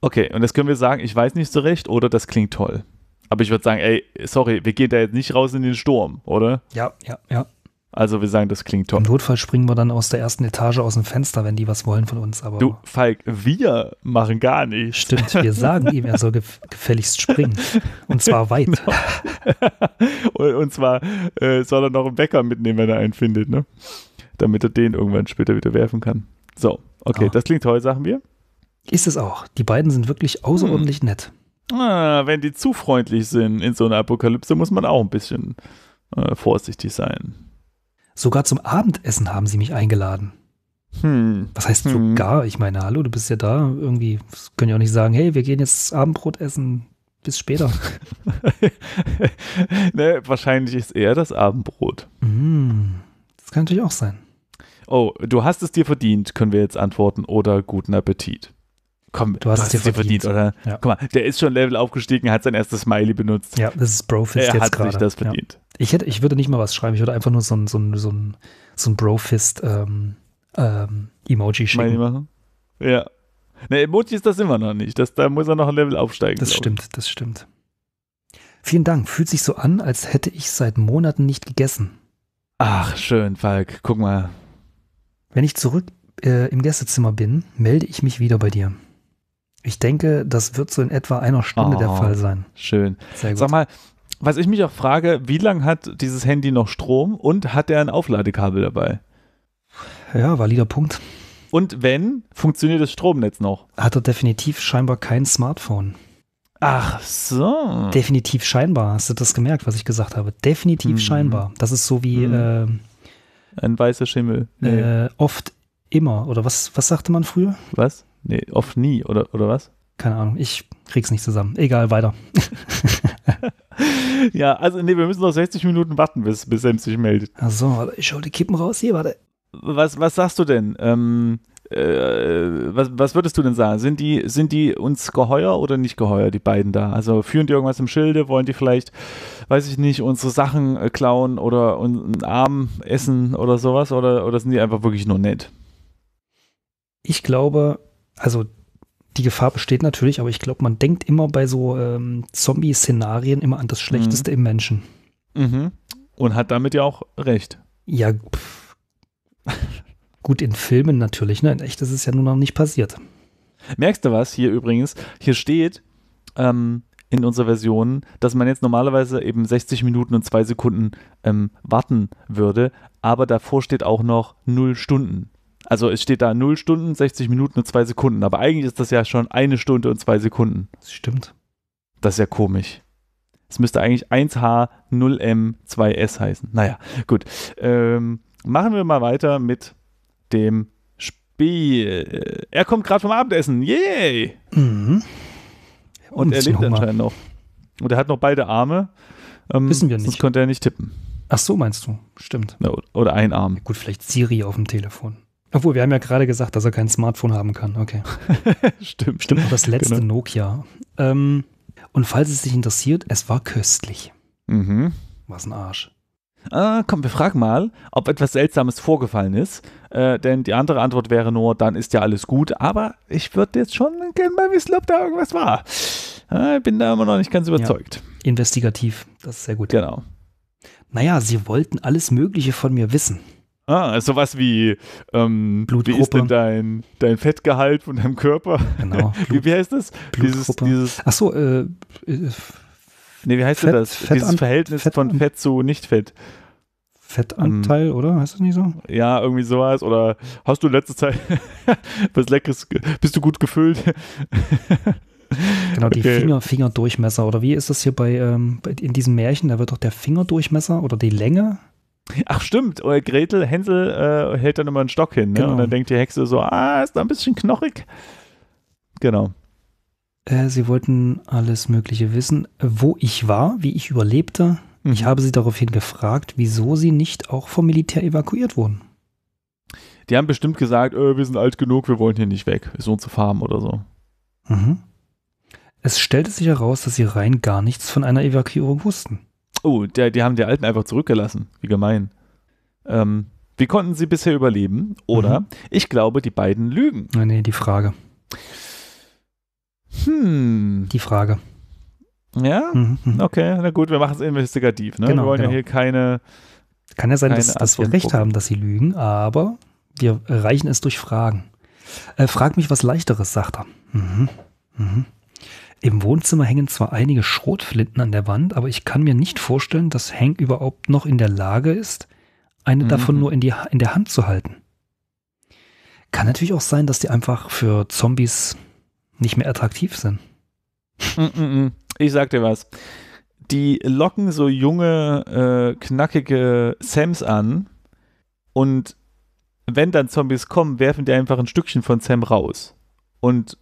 Okay, und das können wir sagen, ich weiß nicht so recht oder das klingt toll. Aber ich würde sagen, ey, sorry, wir gehen da jetzt nicht raus in den Sturm, oder? Ja, ja, ja. Also wir sagen, das klingt toll. Im Notfall springen wir dann aus der ersten Etage aus dem Fenster, wenn die was wollen von uns. Aber du, Falk, wir machen gar nichts. Stimmt, wir sagen ihm, er soll gef gefälligst springen. Und zwar weit. Genau. und, zwar äh, soll er noch einen Bäcker mitnehmen, wenn er einen findet, ne? damit er den irgendwann später wieder werfen kann. So, okay, oh. das klingt toll, sagen wir. Ist es auch. Die beiden sind wirklich außerordentlich hm. nett. Ah, wenn die zu freundlich sind in so einer Apokalypse, muss man auch ein bisschen äh, vorsichtig sein. Sogar zum Abendessen haben sie mich eingeladen. Hm. Was heißt hm. sogar? Hm. Ich meine, hallo, du bist ja da. Irgendwie können ja auch nicht sagen, hey, wir gehen jetzt Abendbrot essen. Bis später. ne, wahrscheinlich ist eher das Abendbrot. Mm, das kann natürlich auch sein. Oh, du hast es dir verdient, können wir jetzt antworten. Oder guten Appetit. Komm, du hast, du hast es dir verdient, verdient oder? Ja. Guck mal, der ist schon Level aufgestiegen, hat sein erstes Smiley benutzt. Ja, das ist Brofist jetzt gerade. Er hat sich das verdient. Ja. Ich, hätte, ich würde nicht mal was schreiben, ich würde einfach nur so ein, so ein, so ein, so ein Brofist ähm, ähm, Emoji schicken. Smiley machen? Ja. Ne, Emoji ist das immer noch nicht. Das, da muss er noch ein Level aufsteigen. Das stimmt, das stimmt. Vielen Dank. Fühlt sich so an, als hätte ich seit Monaten nicht gegessen. Ach, schön, Falk. Guck mal, wenn ich zurück äh, im Gästezimmer bin, melde ich mich wieder bei dir. Ich denke, das wird so in etwa einer Stunde oh, der Fall sein. Schön. Sehr gut. Sag mal, was ich mich auch frage, wie lange hat dieses Handy noch Strom und hat er ein Aufladekabel dabei? Ja, valider Punkt. Und wenn, funktioniert das Stromnetz noch? Hat er definitiv scheinbar kein Smartphone. Ach so. Definitiv scheinbar. Hast du das gemerkt, was ich gesagt habe? Definitiv hm. scheinbar. Das ist so wie hm. äh, ein weißer Schimmel. Nee. Äh, oft immer, oder was, was sagte man früher? Was? Nee, oft nie, oder, oder was? Keine Ahnung, ich krieg's nicht zusammen. Egal, weiter. ja, also nee, wir müssen noch 60 Minuten warten, bis, bis Sam sich meldet. Achso, ich hol die Kippen raus hier, warte. Was, was sagst du denn? Ähm, äh, was, was, würdest du denn sagen? Sind die, sind die uns geheuer oder nicht geheuer, die beiden da? Also führen die irgendwas im Schilde? Wollen die vielleicht, weiß ich nicht, unsere Sachen äh, klauen oder einen Arm essen oder sowas? Oder, oder sind die einfach wirklich nur nett? Ich glaube, also die Gefahr besteht natürlich, aber ich glaube, man denkt immer bei so ähm, Zombie-Szenarien immer an das mhm. Schlechteste mhm. im Menschen. Mhm. Und hat damit ja auch recht. Ja, pff. Gut, in Filmen natürlich, ne? In echt ist es ja nun noch nicht passiert. Merkst du was hier übrigens? Hier steht ähm, in unserer Version, dass man jetzt normalerweise eben 60 Minuten und 2 Sekunden ähm, warten würde, aber davor steht auch noch 0 Stunden. Also es steht da 0 Stunden, 60 Minuten und 2 Sekunden, aber eigentlich ist das ja schon eine Stunde und 2 Sekunden. Das stimmt. Das ist ja komisch. Es müsste eigentlich 1H, 0M, 2S heißen. Naja, gut. Ähm, machen wir mal weiter mit dem Spiel. Er kommt gerade vom Abendessen. Yay! Mhm. Und, Und er lebt Hunger. anscheinend noch. Und er hat noch beide Arme. Ähm, Wissen wir nicht. Sonst konnte er nicht tippen. Ach so, meinst du? Stimmt. Ja, oder ein Arm. Ja, gut, vielleicht Siri auf dem Telefon. Obwohl, wir haben ja gerade gesagt, dass er kein Smartphone haben kann. Okay. Stimmt. Stimmt, auch das letzte genau. Nokia. Ähm, und falls es dich interessiert, es war köstlich. Mhm. Was ein Arsch ah, komm, wir fragen mal, ob etwas Seltsames vorgefallen ist. Äh, denn die andere Antwort wäre nur, dann ist ja alles gut. Aber ich würde jetzt schon gerne mal wissen, ob da irgendwas war. Äh, bin da immer noch nicht ganz überzeugt. Ja, investigativ, das ist sehr gut. Genau. Naja, sie wollten alles Mögliche von mir wissen. Ah, sowas also wie ähm, Blutgruppe. Wie ist denn dein, dein Fettgehalt von deinem Körper? Genau. Blut, wie, heißt das? Blutgruppe. Dieses, dieses Ach so, äh, äh nee, wie heißt Fett, das? Fett Dieses Verhältnis Fett von Fett zu Nicht-Fett. Fettanteil, um, ähm, oder? Heißt das nicht so? Ja, irgendwie sowas. Oder hast du letzte Zeit was Leckeres? Bist du gut gefüllt? genau, die okay. Finger, Fingerdurchmesser. Oder wie ist das hier bei, ähm, in diesem Märchen? Da wird doch der Fingerdurchmesser oder die Länge Ach stimmt, oh, Gretel, Hänsel äh, hält dann immer einen Stock hin ne? genau. und dann denkt die Hexe so, ah, ist da ein bisschen knochig. Genau. Äh, sie wollten alles Mögliche wissen, wo ich war, wie ich überlebte. Mhm. Ich habe sie daraufhin gefragt, wieso sie nicht auch vom Militär evakuiert wurden. Die haben bestimmt gesagt, äh, wir sind alt genug, wir wollen hier nicht weg. Ist uns zu Farm oder so. Mhm. Es stellte sich heraus, dass sie rein gar nichts von einer Evakuierung wussten. Oh, der, die haben die Alten einfach zurückgelassen. Wie gemein. Ähm, wie konnten sie bisher überleben? Oder mhm. ich glaube, die beiden lügen. Nein, ah, nee, die Frage. Hm. Die Frage. Ja? Mhm. mhm. Okay, na gut, wir machen es investigativ. Ne? Genau, wir wollen genau. ja hier keine. Kann ja sein, dass, dass wir recht haben, dass sie lügen, aber wir erreichen es durch Fragen. Äh, frag mich was Leichteres, sagt er. Mhm. Mhm. Im Wohnzimmer hängen zwar einige Schrotflinten an der Wand, aber ich kann mir nicht vorstellen, dass Hank überhaupt noch in der Lage ist, eine mhm. davon nur in, die, in der Hand zu halten. Kann natürlich auch sein, dass die einfach für Zombies nicht mehr attraktiv sind. Mm, mm, mm. Ich sag dir was. Die locken so junge, äh, knackige Sams an und wenn dann Zombies kommen, werfen die einfach ein Stückchen von Sam raus und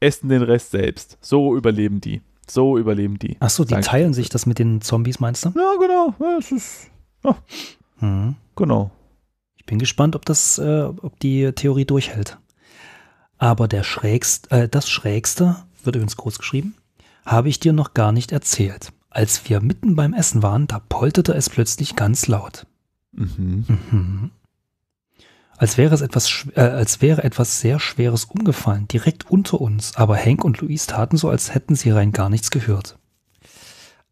essen den Rest selbst. So überleben die. So überleben die. Achso, die teilen sich das mit den Zombies, meinst du? Ja, genau. Ja, es ist, ja. Hm. Genau. Ich bin gespannt, ob das, äh, ob die Theorie durchhält. Aber der schrägst, äh, das Schrägste, wird übrigens groß geschrieben, habe ich dir noch gar nicht erzählt. Als wir mitten beim Essen waren, da polterte es plötzlich ganz laut. Mhm. Mhm. Als wäre es etwas, äh, als wäre etwas sehr Schweres umgefallen, direkt unter uns. Aber Hank und Luis taten so, als hätten sie rein gar nichts gehört.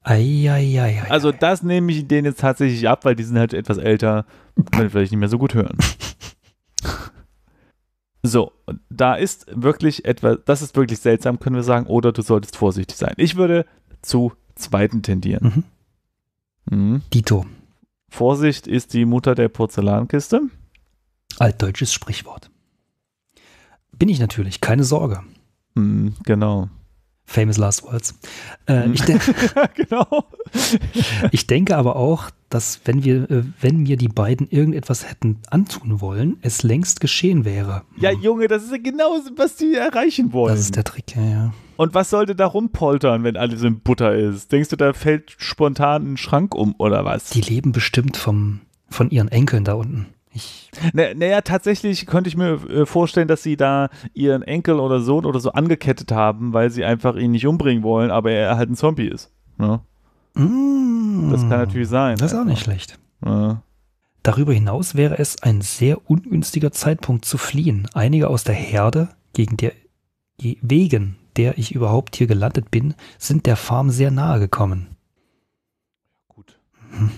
Eieieiei. also das nehme ich denen jetzt tatsächlich ab, weil die sind halt etwas älter, können vielleicht nicht mehr so gut hören. So, da ist wirklich etwas, das ist wirklich seltsam, können wir sagen, oder du solltest vorsichtig sein. Ich würde zu zweiten tendieren. Mhm. Mhm. Dito. Vorsicht ist die Mutter der Porzellankiste. Altdeutsches Sprichwort. Bin ich natürlich, keine Sorge. Mhm, genau. Famous Last Words. Äh, mhm. ich, de genau. ich denke aber auch, dass wenn wir, äh, wenn mir die beiden irgendetwas hätten antun wollen, es längst geschehen wäre. Ja, Junge, das ist ja genau, was die erreichen wollen. Das ist der Trick, ja, ja. Und was sollte da rumpoltern, wenn alles in Butter ist? Denkst du, da fällt spontan ein Schrank um oder was? Die leben bestimmt vom, von ihren Enkeln da unten. Ich naja, na tatsächlich könnte ich mir äh, vorstellen, dass sie da ihren Enkel oder Sohn oder so angekettet haben, weil sie einfach ihn nicht umbringen wollen, aber er halt ein Zombie ist. Ne? Mm, das kann natürlich sein. Das ist auch nicht schlecht. Ja. Darüber hinaus wäre es ein sehr ungünstiger Zeitpunkt zu fliehen. Einige aus der Herde, gegen der, wegen der ich überhaupt hier gelandet bin, sind der Farm sehr nahe gekommen. Gut. Hm.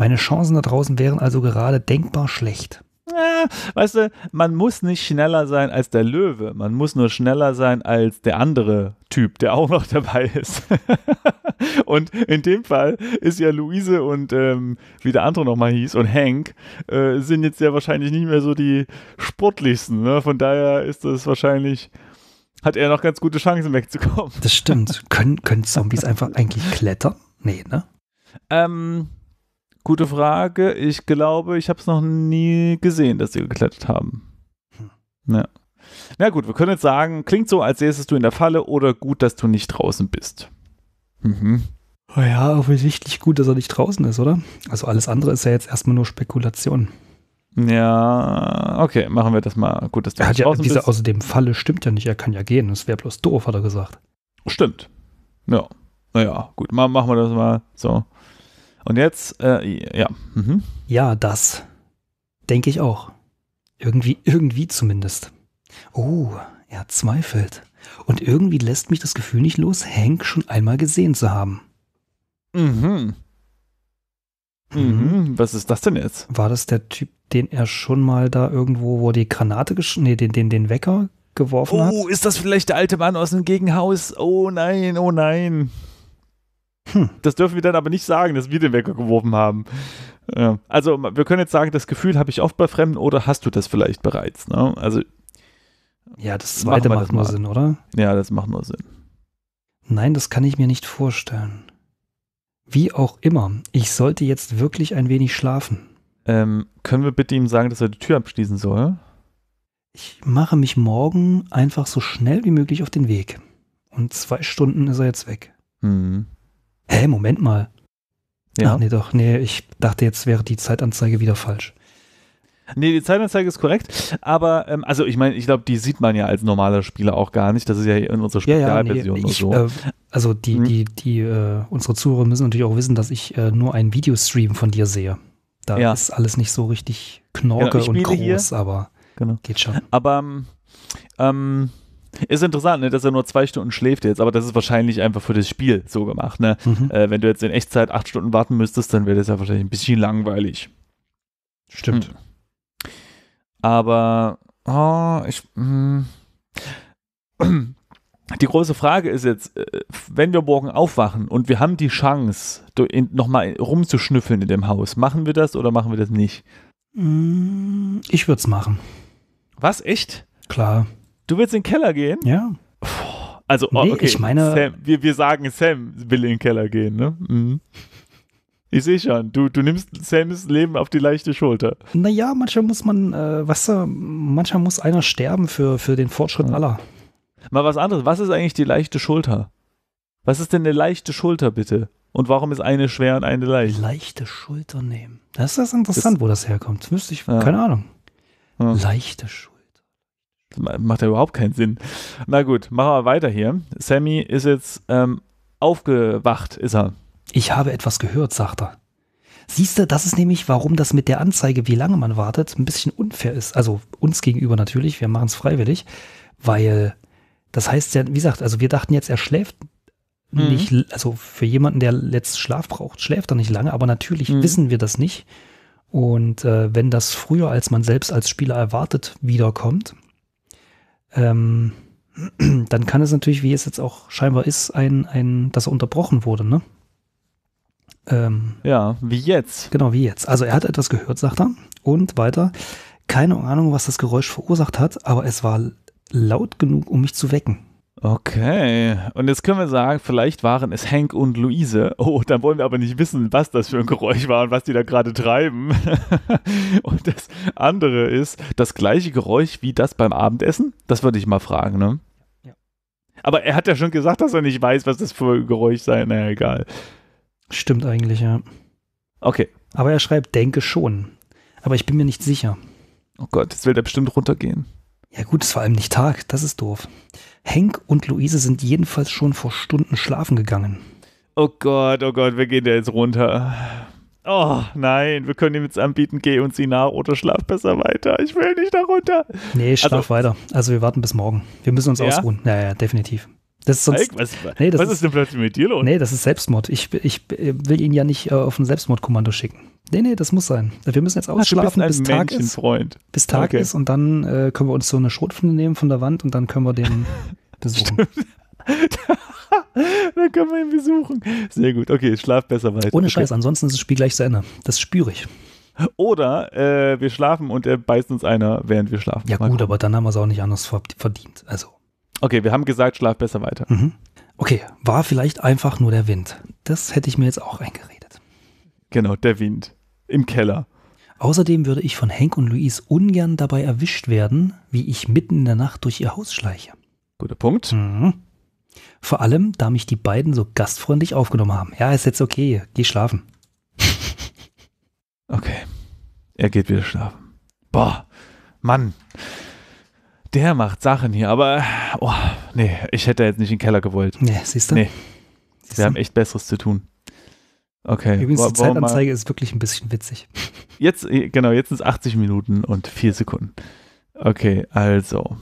Meine Chancen da draußen wären also gerade denkbar schlecht. Ja, weißt du, man muss nicht schneller sein als der Löwe, man muss nur schneller sein als der andere Typ, der auch noch dabei ist. und in dem Fall ist ja Luise und ähm, wie der andere nochmal hieß und Hank äh, sind jetzt ja wahrscheinlich nicht mehr so die sportlichsten. Ne? Von daher ist das wahrscheinlich hat er noch ganz gute Chancen wegzukommen. Das stimmt. können, können Zombies einfach eigentlich klettern? Nee, ne? Ähm, Gute Frage. Ich glaube, ich habe es noch nie gesehen, dass sie geklettert haben. Hm. Ja. Na gut, wir können jetzt sagen, klingt so, als säßest du in der Falle oder gut, dass du nicht draußen bist. Mhm. Oh ja, offensichtlich gut, dass er nicht draußen ist, oder? Also alles andere ist ja jetzt erstmal nur Spekulation. Ja, okay, machen wir das mal. Gut, dass du er hat nicht ja, draußen diese, bist. Außerdem Falle stimmt ja nicht, er kann ja gehen. Das wäre bloß doof, hat er gesagt. Stimmt. Ja. Naja, gut, machen wir das mal so. Und jetzt, äh, ja. Mhm. Ja, das. Denke ich auch. Irgendwie, irgendwie zumindest. Oh, er zweifelt. Und irgendwie lässt mich das Gefühl nicht los, Hank schon einmal gesehen zu haben. Mhm. Mhm. mhm. Was ist das denn jetzt? War das der Typ, den er schon mal da irgendwo, wo die Granate geschnitten, nee, den, den, den Wecker geworfen oh, hat? Oh, ist das vielleicht der alte Mann aus dem Gegenhaus? Oh nein, oh nein. Hm. Das dürfen wir dann aber nicht sagen, dass wir den Wecker geworfen haben. Ja. Also wir können jetzt sagen, das Gefühl habe ich oft bei Fremden oder hast du das vielleicht bereits? Ne? Also ja, das zweite macht nur Sinn, oder? Ja, das macht nur Sinn. Nein, das kann ich mir nicht vorstellen. Wie auch immer, ich sollte jetzt wirklich ein wenig schlafen. Ähm, können wir bitte ihm sagen, dass er die Tür abschließen soll? Ich mache mich morgen einfach so schnell wie möglich auf den Weg. Und zwei Stunden ist er jetzt weg. Mhm hä, Moment mal. Ja. Ach nee, doch, nee, ich dachte, jetzt wäre die Zeitanzeige wieder falsch. Nee, die Zeitanzeige ist korrekt, aber ähm, also ich meine, ich glaube, die sieht man ja als normaler Spieler auch gar nicht. Das ist ja in unserer Spezialversion ja, ja, nee, so. Äh, also die, hm. die, die, äh, unsere Zuhörer müssen natürlich auch wissen, dass ich äh, nur einen Videostream von dir sehe. Da ja. ist alles nicht so richtig knorke genau, und groß, hier. aber genau. geht schon. Aber ähm, ähm ist interessant, ne, dass er nur zwei Stunden schläft jetzt, aber das ist wahrscheinlich einfach für das Spiel so gemacht. Ne? Mhm. Äh, wenn du jetzt in Echtzeit acht Stunden warten müsstest, dann wäre das ja wahrscheinlich ein bisschen langweilig. Stimmt. Hm. Aber oh, ich. Mh. Hm. Die große Frage ist jetzt, äh, wenn wir morgen aufwachen und wir haben die Chance, nochmal rumzuschnüffeln in dem Haus, machen wir das oder machen wir das nicht? Hm, ich würde es machen. Was, echt? Klar. Du willst in den Keller gehen? Ja. Also, oh, nee, okay. ich meine. Sam, wir, wir sagen, Sam will in den Keller gehen, ne? Mhm. Ich sehe schon, du, du nimmst Sams Leben auf die leichte Schulter. Naja, manchmal muss man, äh, weißt du, manchmal muss einer sterben für, für den Fortschritt ja. aller. Mal was anderes, was ist eigentlich die leichte Schulter? Was ist denn eine leichte Schulter, bitte? Und warum ist eine schwer und eine leicht? Leichte Schulter nehmen. Das ist interessant, das, wo das herkommt. Das wüsste ich, ja. keine Ahnung. Ja. Leichte Schulter macht ja überhaupt keinen Sinn. Na gut, machen wir weiter hier. Sammy ist jetzt ähm, aufgewacht, ist er. Ich habe etwas gehört, sagt er. Siehst du, das ist nämlich, warum das mit der Anzeige, wie lange man wartet, ein bisschen unfair ist. Also uns gegenüber natürlich, wir machen es freiwillig, weil das heißt ja, wie gesagt, also wir dachten jetzt, er schläft mhm. nicht, also für jemanden, der jetzt Schlaf braucht, schläft er nicht lange, aber natürlich mhm. wissen wir das nicht. Und äh, wenn das früher, als man selbst als Spieler erwartet, wiederkommt, ähm, dann kann es natürlich, wie es jetzt auch scheinbar ist, ein, ein dass er unterbrochen wurde, ne? Ähm, ja, wie jetzt. Genau, wie jetzt. Also er hat etwas gehört, sagt er. Und weiter, keine Ahnung, was das Geräusch verursacht hat, aber es war laut genug, um mich zu wecken. Okay, und jetzt können wir sagen, vielleicht waren es Hank und Luise. Oh, dann wollen wir aber nicht wissen, was das für ein Geräusch war und was die da gerade treiben. und das andere ist das gleiche Geräusch wie das beim Abendessen? Das würde ich mal fragen, ne? Ja. Aber er hat ja schon gesagt, dass er nicht weiß, was das für ein Geräusch sei. Na, naja, egal. Stimmt eigentlich, ja. Okay. Aber er schreibt, denke schon. Aber ich bin mir nicht sicher. Oh Gott, jetzt will er bestimmt runtergehen. Ja gut, es ist vor allem nicht Tag, das ist doof. Henk und Luise sind jedenfalls schon vor Stunden schlafen gegangen. Oh Gott, oh Gott, wir gehen da jetzt runter. Oh nein, wir können ihm jetzt anbieten, geh uns sie nach oder schlaf besser weiter. Ich will nicht da runter. Nee, schlaf also, weiter. Also wir warten bis morgen. Wir müssen uns ja? ausruhen. Naja, definitiv. Das ist sonst, Eik, was, nee, das was ist, denn plötzlich mit dir los? Nee, das ist Selbstmord. Ich, ich will ihn ja nicht äh, auf ein Selbstmordkommando schicken. Nee, nee, das muss sein. Wir müssen jetzt ausschlafen, Ach, bis Tag ist. Freund. Bis Tag okay. ist und dann äh, können wir uns so eine Schrotflinte nehmen von der Wand und dann können wir den besuchen. dann können wir ihn besuchen. Sehr gut. Okay, schlaf besser weiter. Ohne okay. Scheiß, ansonsten ist das Spiel gleich zu Ende. Das spüre ich. Oder äh, wir schlafen und er beißt uns einer, während wir schlafen. Ja, Mal gut, gucken. aber dann haben wir es auch nicht anders verdient. Also. Okay, wir haben gesagt, schlaf besser weiter. Mhm. Okay, war vielleicht einfach nur der Wind. Das hätte ich mir jetzt auch eingeredet. Genau, der Wind. Im Keller. Außerdem würde ich von Henk und Luis ungern dabei erwischt werden, wie ich mitten in der Nacht durch ihr Haus schleiche. Guter Punkt. Mhm. Vor allem, da mich die beiden so gastfreundlich aufgenommen haben. Ja, ist jetzt okay, geh schlafen. okay. Er geht wieder schlafen. Boah, Mann. Der macht Sachen hier, aber oh, nee, ich hätte jetzt nicht in den Keller gewollt. Nee, siehst du? Nee. Siehst wir haben echt Besseres zu tun. Okay. Übrigens, die Zeitanzeige ist wirklich ein bisschen witzig. Jetzt, äh, genau, jetzt sind es 80 Minuten und 4 Sekunden. Okay, also.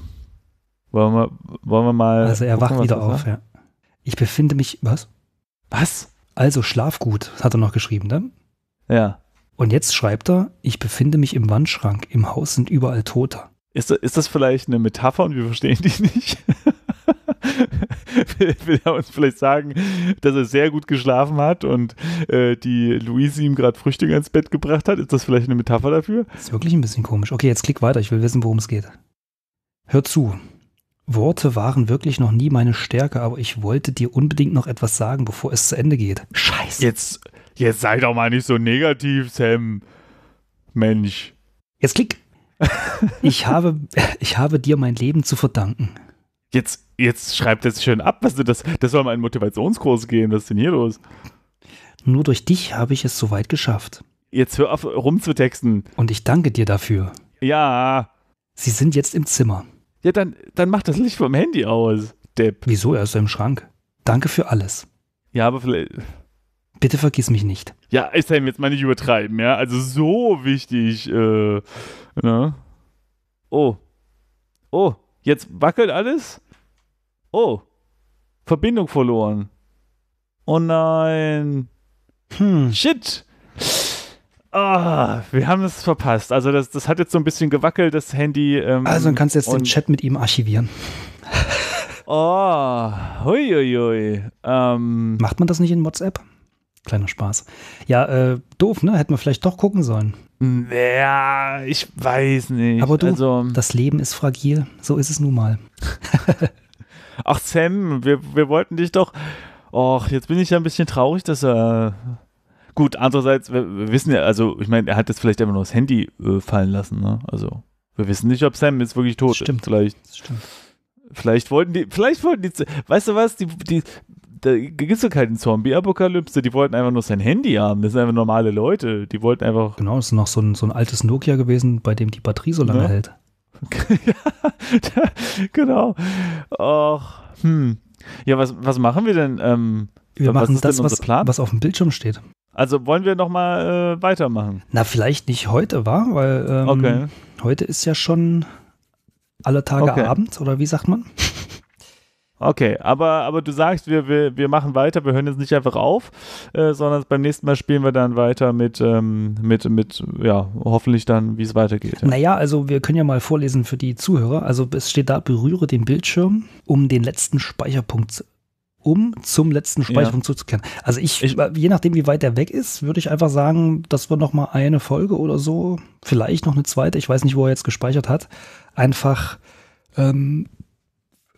Wollen wir, wollen wir mal. Also, er wacht wieder auf, ja. Ich befinde mich. Was? Was? Also, schlaf gut, hat er noch geschrieben, ne? Ja. Und jetzt schreibt er: Ich befinde mich im Wandschrank. Im Haus sind überall Tote. Ist, ist das vielleicht eine Metapher und wir verstehen die nicht? will, er uns vielleicht sagen, dass er sehr gut geschlafen hat und äh, die Luise ihm gerade Frühstück ins Bett gebracht hat? Ist das vielleicht eine Metapher dafür? Das ist wirklich ein bisschen komisch. Okay, jetzt klick weiter. Ich will wissen, worum es geht. Hör zu. Worte waren wirklich noch nie meine Stärke, aber ich wollte dir unbedingt noch etwas sagen, bevor es zu Ende geht. Scheiße. Jetzt, jetzt sei doch mal nicht so negativ, Sam. Mensch. Jetzt klick ich, habe, ich habe dir mein Leben zu verdanken. Jetzt, jetzt schreibt es schön ab, was du das, das soll mal ein Motivationskurs gehen. was ist denn hier los? Nur durch dich habe ich es so weit geschafft. Jetzt hör auf rumzutexten. Und ich danke dir dafür. Ja. Sie sind jetzt im Zimmer. Ja, dann, dann mach das Licht vom Handy aus, Depp. Wieso? Er ist im Schrank. Danke für alles. Ja, aber vielleicht. Bitte vergiss mich nicht. Ja, ist eben jetzt mal nicht übertreiben, ja. Also so wichtig. Äh, ne? Oh. Oh, jetzt wackelt alles? Oh. Verbindung verloren. Oh nein. Hm. Shit. Ah, wir haben es verpasst. Also das, das hat jetzt so ein bisschen gewackelt, das Handy. Ähm, also dann kannst du jetzt den Chat mit ihm archivieren. Oh, hui, hui. Ähm, Macht man das nicht in WhatsApp? Kleiner Spaß. Ja, äh, doof, ne? Hätten wir vielleicht doch gucken sollen. Ja, ich weiß nicht. Aber du, also, das Leben ist fragil. So ist es nun mal. Ach, Sam, wir, wir wollten dich doch. Och, jetzt bin ich ja ein bisschen traurig, dass er. Gut, andererseits, wir, wir wissen ja, also, ich meine, er hat jetzt vielleicht immer nur das Handy äh, fallen lassen, ne? Also, wir wissen nicht, ob Sam jetzt wirklich tot stimmt, ist. Vielleicht. Stimmt. Vielleicht wollten die, vielleicht wollten die, weißt du was, die, die, da gibt es doch keine Zombie-Apokalypse, die wollten einfach nur sein Handy haben. Das sind einfach normale Leute, die wollten einfach. Genau, es ist noch so ein, so ein altes Nokia gewesen, bei dem die Batterie so lange ja. hält. genau. Ach, hm. Ja, was, was machen wir denn? Ähm, wir was machen ist das, was, Plan? was auf dem Bildschirm steht. Also wollen wir nochmal äh, weitermachen? Na, vielleicht nicht heute, war, weil ähm, okay. heute ist ja schon alle Tage okay. Abend, oder wie sagt man? Okay, aber, aber du sagst, wir, wir, wir machen weiter, wir hören jetzt nicht einfach auf, äh, sondern beim nächsten Mal spielen wir dann weiter mit, ähm, mit, mit ja, hoffentlich dann, wie es weitergeht. Ja. Naja, also wir können ja mal vorlesen für die Zuhörer. Also es steht da, berühre den Bildschirm, um den letzten Speicherpunkt um zum letzten Speicherpunkt ja. zuzukehren. Also ich, ich, äh, je nachdem, wie weit der weg ist, würde ich einfach sagen, dass wir noch mal eine Folge oder so, vielleicht noch eine zweite, ich weiß nicht, wo er jetzt gespeichert hat, einfach ähm,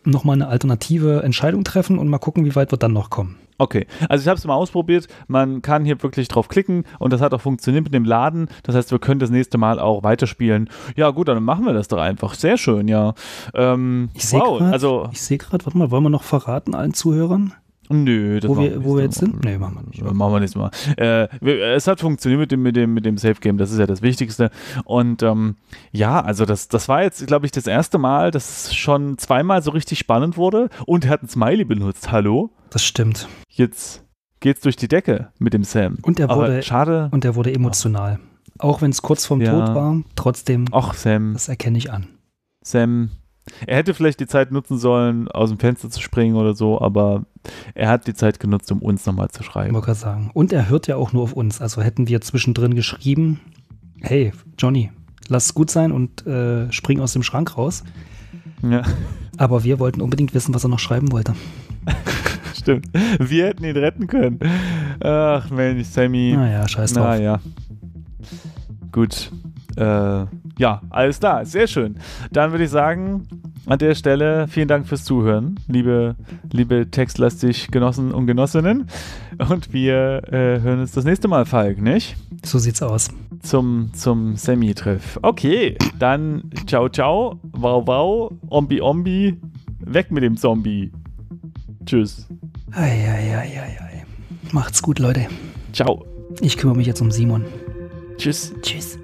nochmal eine alternative Entscheidung treffen und mal gucken, wie weit wir dann noch kommen. Okay, also ich habe es mal ausprobiert. Man kann hier wirklich drauf klicken und das hat auch funktioniert mit dem Laden. Das heißt, wir können das nächste Mal auch weiterspielen. Ja, gut, dann machen wir das doch einfach. Sehr schön, ja. Ähm, ich sehe wow, grad, also. Ich sehe gerade, warte mal, wollen wir noch verraten allen Zuhörern? Nö, das wo wir, wir wo wir jetzt sind? Nee, machen wir nicht. Machen wir nächstes Mal. Äh, es hat funktioniert mit dem, mit dem, mit dem Safe Game, das ist ja das Wichtigste. Und ähm, ja, also das, das war jetzt, glaube ich, das erste Mal, dass es schon zweimal so richtig spannend wurde und er hat ein Smiley benutzt. Hallo? Das stimmt. Jetzt geht's durch die Decke mit dem Sam. Und er wurde, schade. Und er wurde emotional. Auch wenn es kurz vorm ja. Tod war, trotzdem. Ach, Sam. Das erkenne ich an. Sam, er hätte vielleicht die Zeit nutzen sollen, aus dem Fenster zu springen oder so, aber er hat die Zeit genutzt, um uns nochmal zu schreiben. Wollte sagen. Und er hört ja auch nur auf uns. Also hätten wir zwischendrin geschrieben, hey, Johnny, lass es gut sein und äh, spring aus dem Schrank raus. Ja. Aber wir wollten unbedingt wissen, was er noch schreiben wollte. Stimmt. Wir hätten ihn retten können. Ach Mensch, Sammy. Naja, scheiß drauf. Naja. Gut äh, ja, alles da. Sehr schön. Dann würde ich sagen, an der Stelle vielen Dank fürs Zuhören, liebe, liebe textlastig Genossen und Genossinnen. Und wir äh, hören uns das nächste Mal, Falk, nicht? So sieht's aus. Zum, zum Semi-Triff. Okay, dann ciao, ciao, wow, wow, ombi, ombi, weg mit dem Zombie. Tschüss. Eieieiei. Macht's gut, Leute. Ciao. Ich kümmere mich jetzt um Simon. Tschüss. Tschüss.